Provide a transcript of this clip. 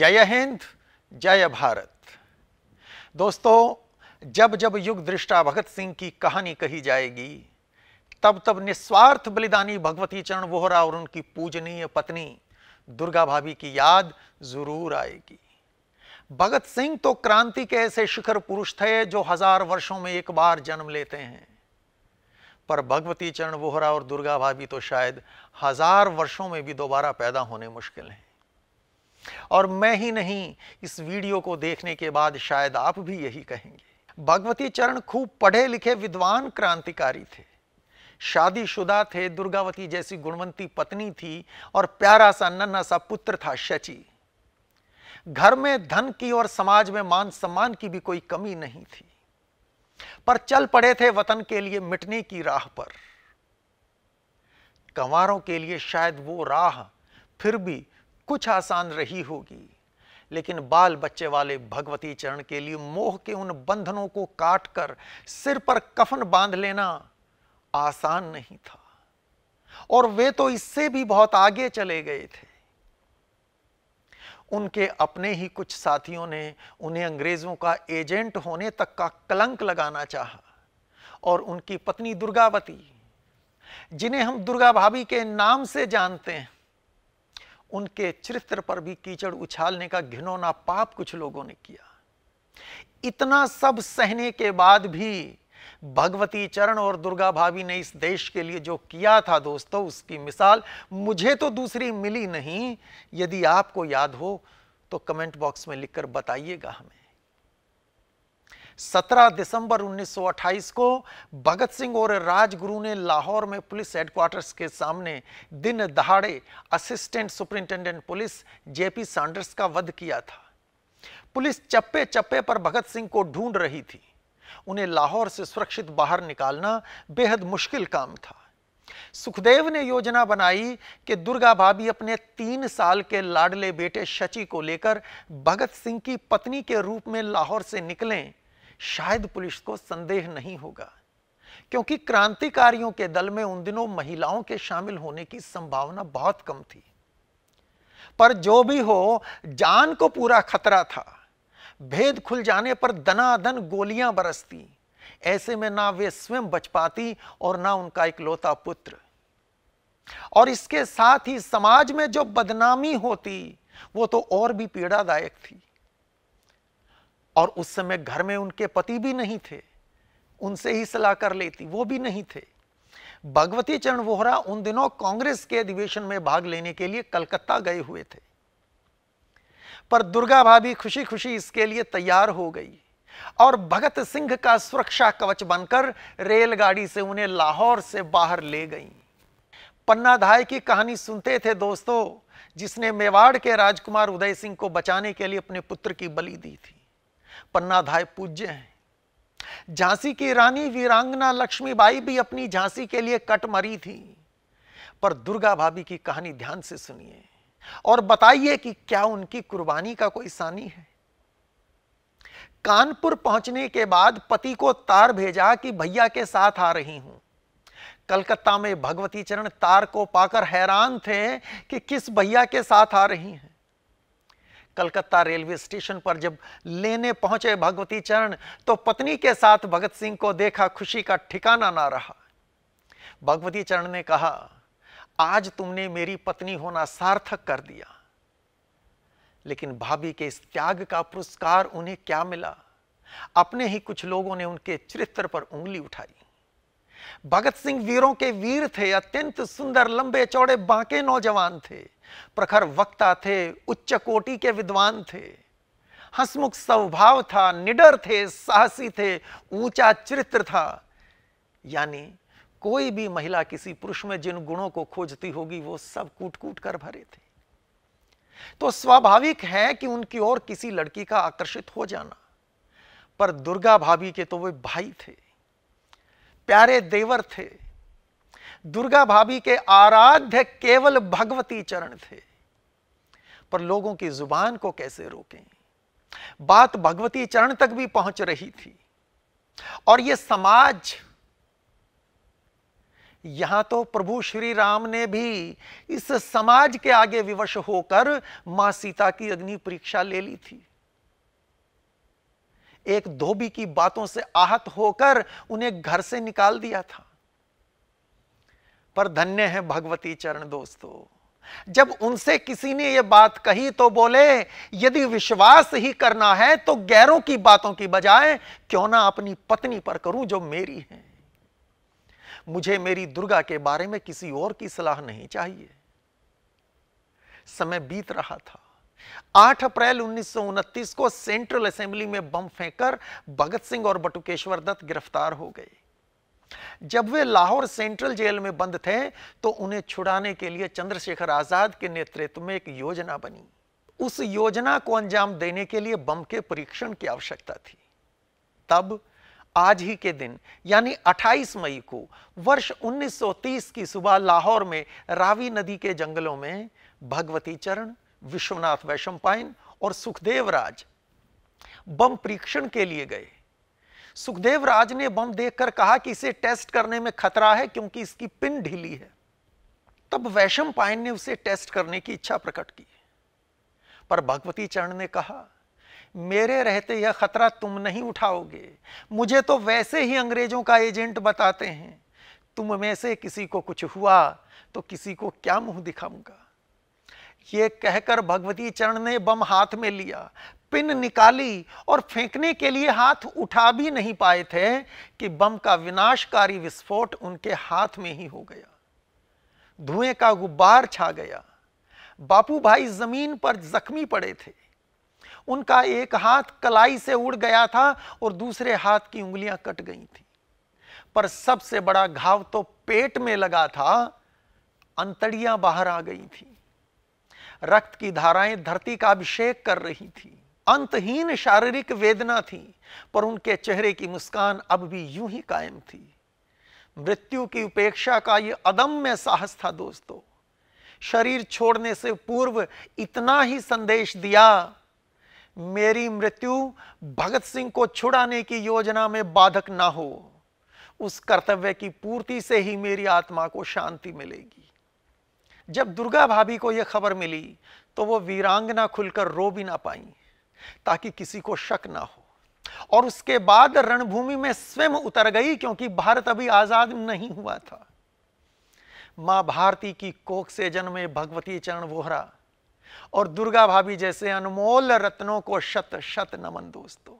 जय हिंद जय भारत दोस्तों जब जब युग दृष्टा भगत सिंह की कहानी कही जाएगी तब तब निस्वार्थ बलिदानी भगवती चरण वोहरा और उनकी पूजनीय पत्नी दुर्गा भाभी की याद जरूर आएगी भगत सिंह तो क्रांति के ऐसे शिखर पुरुष थे जो हजार वर्षों में एक बार जन्म लेते हैं पर भगवती चरण वोहरा और दुर्गा भाभी तो शायद हजार वर्षों में भी दोबारा पैदा होने मुश्किल हैं और मैं ही नहीं इस वीडियो को देखने के बाद शायद आप भी यही कहेंगे भगवती चरण खूब पढ़े लिखे विद्वान क्रांतिकारी थे शादीशुदा थे दुर्गावती जैसी गुणवंती पत्नी थी और प्यारा सा नन्हा सा पुत्र था शची घर में धन की और समाज में मान सम्मान की भी कोई कमी नहीं थी पर चल पड़े थे वतन के लिए मिटने की राह पर कंवारों के लिए शायद वो राह फिर भी कुछ आसान रही होगी लेकिन बाल बच्चे वाले भगवती चरण के लिए मोह के उन बंधनों को काटकर सिर पर कफन बांध लेना आसान नहीं था और वे तो इससे भी बहुत आगे चले गए थे उनके अपने ही कुछ साथियों ने उन्हें अंग्रेजों का एजेंट होने तक का कलंक लगाना चाहा और उनकी पत्नी दुर्गावती जिन्हें हम दुर्गा भाभी के नाम से जानते हैं उनके चरित्र पर भी कीचड़ उछालने का घिनौना पाप कुछ लोगों ने किया इतना सब सहने के बाद भी भगवती चरण और दुर्गा भाभी ने इस देश के लिए जो किया था दोस्तों उसकी मिसाल मुझे तो दूसरी मिली नहीं यदि आपको याद हो तो कमेंट बॉक्स में लिखकर बताइएगा हमें 17 दिसंबर 1928 को भगत सिंह और राजगुरु ने लाहौर में पुलिस हेडक्वार्टर्स के सामने दिन दहाड़े assistant superintendent police JP Saunders का वध किया था पुलिस चप्पे चप्पे पर भगत सिंह को ढूंढ रही थी उन्हें लाहौर से सुरक्षित बाहर निकालना बेहद मुश्किल काम था सुखदेव ने योजना बनाई कि दुर्गा भाभी अपने तीन साल के लाडले बेटे शची को लेकर भगत सिंह की पत्नी के रूप में लाहौर से निकलें शायद पुलिस को संदेह नहीं होगा क्योंकि क्रांतिकारियों के दल में उन दिनों महिलाओं के शामिल होने की संभावना बहुत कम थी पर जो भी हो जान को पूरा खतरा था भेद खुल जाने पर दनादन गोलियां बरसती ऐसे में ना वे स्वयं बच पाती और ना उनका इकलौता पुत्र और इसके साथ ही समाज में जो बदनामी होती वो तो और भी पीड़ादायक थी और उस समय घर में उनके पति भी नहीं थे उनसे ही सलाह कर लेती वो भी नहीं थे भगवती चरण वोहरा उन दिनों कांग्रेस के अधिवेशन में भाग लेने के लिए कलकत्ता गए हुए थे पर दुर्गा भाभी खुशी खुशी इसके लिए तैयार हो गई और भगत सिंह का सुरक्षा कवच बनकर रेलगाड़ी से उन्हें लाहौर से बाहर ले गई पन्ना धाय की कहानी सुनते थे दोस्तों जिसने मेवाड़ के राजकुमार उदय सिंह को बचाने के लिए अपने पुत्र की बलि दी थी पन्नाधाय पूज्य हैं झांसी की रानी वीरांगना लक्ष्मीबाई भी अपनी झांसी के लिए कट मरी थी पर दुर्गा भाभी की कहानी ध्यान से सुनिए और बताइए कि क्या उनकी कुर्बानी का कोई सानी है कानपुर पहुंचने के बाद पति को तार भेजा कि भैया के साथ आ रही हूं कलकत्ता में भगवती चरण तार को पाकर हैरान थे कि किस भैया के साथ आ रही हैं कलकत्ता रेलवे स्टेशन पर जब लेने पहुंचे भगवती चरण तो पत्नी के साथ भगत सिंह को देखा खुशी का ठिकाना ना रहा भगवती चरण ने कहा आज तुमने मेरी पत्नी होना सार्थक कर दिया लेकिन भाभी के इस त्याग का पुरस्कार उन्हें क्या मिला अपने ही कुछ लोगों ने उनके चरित्र पर उंगली उठाई भगत सिंह वीरों के वीर थे अत्यंत सुंदर लंबे चौड़े बांके नौजवान थे प्रखर वक्ता थे उच्च कोटि के विद्वान थे हंसमुख स्वभाव था निडर थे साहसी थे ऊंचा चरित्र था यानी कोई भी महिला किसी पुरुष में जिन गुणों को खोजती होगी वो सब कूट कूट कर भरे थे तो स्वाभाविक है कि उनकी ओर किसी लड़की का आकर्षित हो जाना पर दुर्गा भाभी के तो वे भाई थे प्यारे देवर थे दुर्गा भाभी के आराध्य केवल भगवती चरण थे पर लोगों की जुबान को कैसे रोकें बात भगवती चरण तक भी पहुंच रही थी और यह समाज यहां तो प्रभु श्री राम ने भी इस समाज के आगे विवश होकर मां सीता की अग्नि परीक्षा ले ली थी एक धोबी की बातों से आहत होकर उन्हें घर से निकाल दिया था पर धन्य है भगवती चरण दोस्तों जब उनसे किसी ने यह बात कही तो बोले यदि विश्वास ही करना है तो गैरों की बातों की बजाय क्यों ना अपनी पत्नी पर करूं जो मेरी है मुझे मेरी दुर्गा के बारे में किसी और की सलाह नहीं चाहिए समय बीत रहा था 8 अप्रैल उन्नीस को सेंट्रल असेंबली में बम फेंककर भगत सिंह और बटुकेश्वर दत्त गिरफ्तार हो गए जब वे लाहौर सेंट्रल जेल में बंद थे तो उन्हें छुड़ाने के लिए चंद्रशेखर आजाद के नेतृत्व में एक योजना बनी उस योजना को अंजाम देने के लिए बम के परीक्षण की आवश्यकता थी तब आज ही के दिन यानी 28 मई को वर्ष 1930 की सुबह लाहौर में रावी नदी के जंगलों में भगवती चरण विश्वनाथ वैशंपायन और सुखदेव राज बम परीक्षण के लिए गए सुखदेव राज ने बम देखकर कहा कि इसे टेस्ट करने में खतरा है क्योंकि इसकी पिन ढीली है तब वैशम पाइन ने उसे टेस्ट करने की इच्छा प्रकट की पर भगवती चरण ने कहा मेरे रहते यह खतरा तुम नहीं उठाओगे मुझे तो वैसे ही अंग्रेजों का एजेंट बताते हैं तुम में से किसी को कुछ हुआ तो किसी को क्या मुंह दिखाऊंगा ये कहकर भगवती चरण ने बम हाथ में लिया पिन निकाली और फेंकने के लिए हाथ उठा भी नहीं पाए थे कि बम का विनाशकारी विस्फोट उनके हाथ में ही हो गया धुएं का गुब्बार छा गया बापू भाई जमीन पर जख्मी पड़े थे उनका एक हाथ कलाई से उड़ गया था और दूसरे हाथ की उंगलियां कट गई थी पर सबसे बड़ा घाव तो पेट में लगा था अंतड़ियां बाहर आ गई थी रक्त की धाराएं धरती का अभिषेक कर रही थी अंतहीन शारीरिक वेदना थी पर उनके चेहरे की मुस्कान अब भी यूं ही कायम थी मृत्यु की उपेक्षा का यह अदम्य साहस था दोस्तों शरीर छोड़ने से पूर्व इतना ही संदेश दिया मेरी मृत्यु भगत सिंह को छुड़ाने की योजना में बाधक ना हो उस कर्तव्य की पूर्ति से ही मेरी आत्मा को शांति मिलेगी जब दुर्गा भाभी को यह खबर मिली तो वो वीरांगना खुलकर रो भी ना पाई ताकि किसी को शक ना हो और उसके बाद रणभूमि में स्वयं उतर गई क्योंकि भारत अभी आजाद नहीं हुआ था मां भारती की कोख से जन्मे भगवती चरण वोहरा और दुर्गा भाभी जैसे अनमोल रत्नों को शत शत नमन दोस्तों